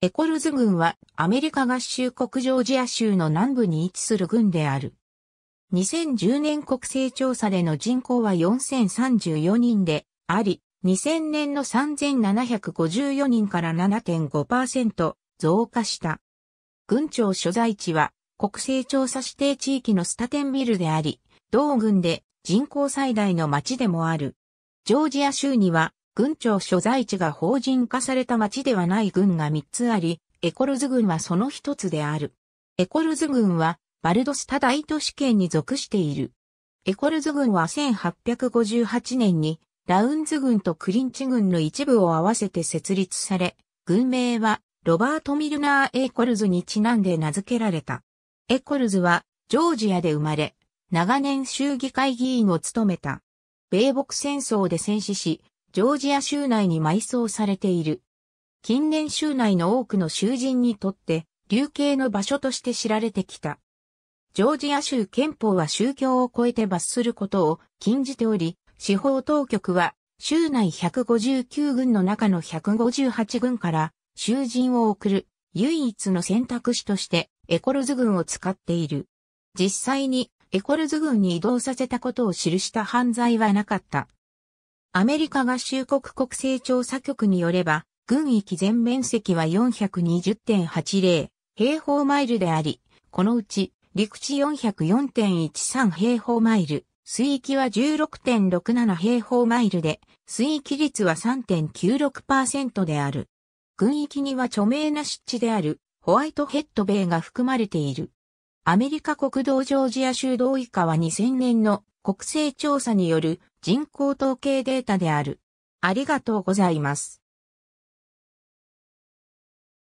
エコルズ軍はアメリカ合衆国ジョージア州の南部に位置する軍である。2010年国勢調査での人口は4034人であり、2000年の3754人から7.5%増加した。軍庁所在地は国勢調査指定地域のスタテンビルであり、同軍で人口最大の町でもある。ジョージア州には軍庁所在地が法人化された町ではない郡が3つあり、エコルズ郡はその一つである。エコルズ郡は、バルドスタ大都市圏に属している。エコルズ郡は1858年に、ラウンズ郡とクリンチ郡の一部を合わせて設立され、郡名は、ロバート・ミルナー・エコルズにちなんで名付けられた。エコルズは、ジョージアで生まれ、長年州議会議員を務めた。米北戦争で戦死し、ジョージア州内に埋葬されている。近年州内の多くの囚人にとって、流刑の場所として知られてきた。ジョージア州憲法は宗教を超えて罰することを禁じており、司法当局は州内159軍の中の158軍から囚人を送る唯一の選択肢としてエコルズ軍を使っている。実際にエコルズ軍に移動させたことを記した犯罪はなかった。アメリカ合衆国国勢調査局によれば、軍域全面積は420.80平方マイルであり、このうち陸地404.13平方マイル、水域は16.67平方マイルで、水域率は3.96%である。軍域には著名な湿地であるホワイトヘッドベイが含まれている。アメリカ国道ジョージア州同以下は2000年の国勢調査による人口統計データである。ありがとうございます。